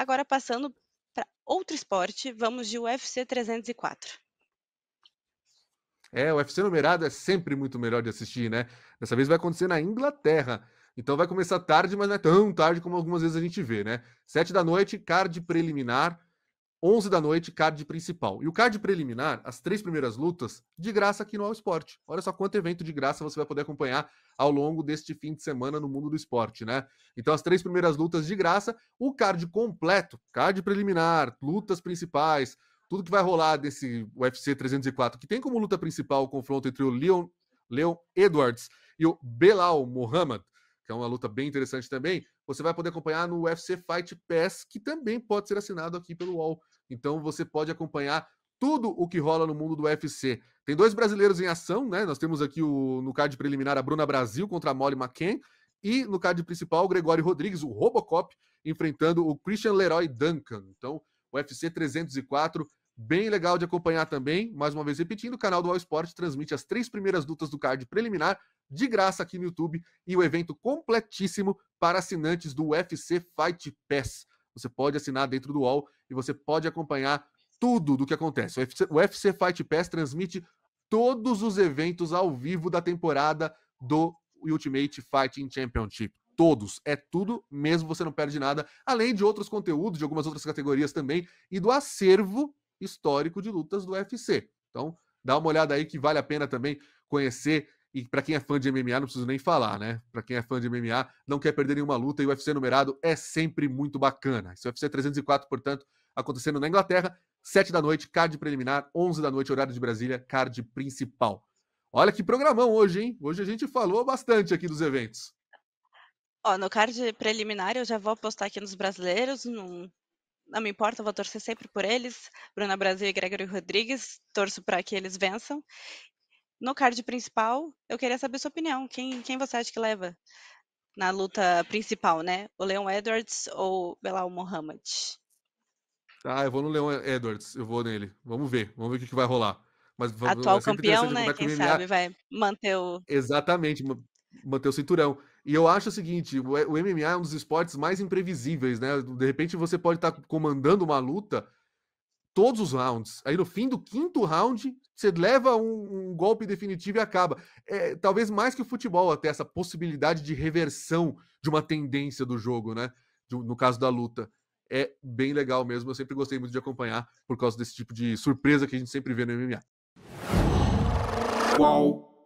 Agora, passando para outro esporte, vamos de UFC 304. É, o UFC numerado é sempre muito melhor de assistir, né? Dessa vez vai acontecer na Inglaterra. Então vai começar tarde, mas não é tão tarde como algumas vezes a gente vê, né? Sete da noite, card preliminar. 11 da noite, card principal. E o card preliminar, as três primeiras lutas, de graça aqui no All esporte Olha só quanto evento de graça você vai poder acompanhar ao longo deste fim de semana no mundo do esporte, né? Então, as três primeiras lutas de graça, o card completo, card preliminar, lutas principais, tudo que vai rolar desse UFC 304, que tem como luta principal o confronto entre o Leon, Leon Edwards e o Belal Muhammad, que é uma luta bem interessante também você vai poder acompanhar no UFC Fight Pass, que também pode ser assinado aqui pelo UOL. Então você pode acompanhar tudo o que rola no mundo do UFC. Tem dois brasileiros em ação, né? Nós temos aqui o, no card preliminar a Bruna Brasil contra a Molly McCann e no card principal o Gregório Rodrigues, o Robocop, enfrentando o Christian Leroy Duncan. Então, o UFC 304 bem legal de acompanhar também. Mais uma vez repetindo, o canal do All Sport transmite as três primeiras lutas do card preliminar de graça aqui no YouTube e o evento completíssimo para assinantes do UFC Fight Pass. Você pode assinar dentro do UOL e você pode acompanhar tudo do que acontece. O UFC, o UFC Fight Pass transmite todos os eventos ao vivo da temporada do Ultimate Fighting Championship todos. É tudo mesmo, você não perde nada, além de outros conteúdos, de algumas outras categorias também, e do acervo histórico de lutas do UFC. Então, dá uma olhada aí que vale a pena também conhecer e para quem é fã de MMA, não preciso nem falar, né? Para quem é fã de MMA, não quer perder nenhuma luta e o UFC numerado é sempre muito bacana. Esse UFC 304, portanto, acontecendo na Inglaterra, 7 da noite, card preliminar, 11 da noite, horário de Brasília, card principal. Olha que programão hoje, hein? Hoje a gente falou bastante aqui dos eventos. Ó, no card preliminar eu já vou apostar aqui nos brasileiros, não me importa, vou torcer sempre por eles. Bruna Brasil e Gregory Rodrigues, torço para que eles vençam no card principal, eu queria saber sua opinião. Quem, quem você acha que leva na luta principal, né? O Leon Edwards ou Belal Mohamed? Ah, eu vou no Leon Edwards, eu vou nele. Vamos ver, vamos ver o que, que vai rolar. Mas Atual é campeão, né? Quem sabe vai manter o. Exatamente, manter o cinturão. E eu acho o seguinte: o MMA é um dos esportes mais imprevisíveis, né? De repente você pode estar tá comandando uma luta todos os rounds. Aí no fim do quinto round, você leva um, um golpe definitivo e acaba. É, talvez mais que o futebol, até essa possibilidade de reversão de uma tendência do jogo, né? De, no caso da luta. É bem legal mesmo. Eu sempre gostei muito de acompanhar por causa desse tipo de surpresa que a gente sempre vê no MMA. Qual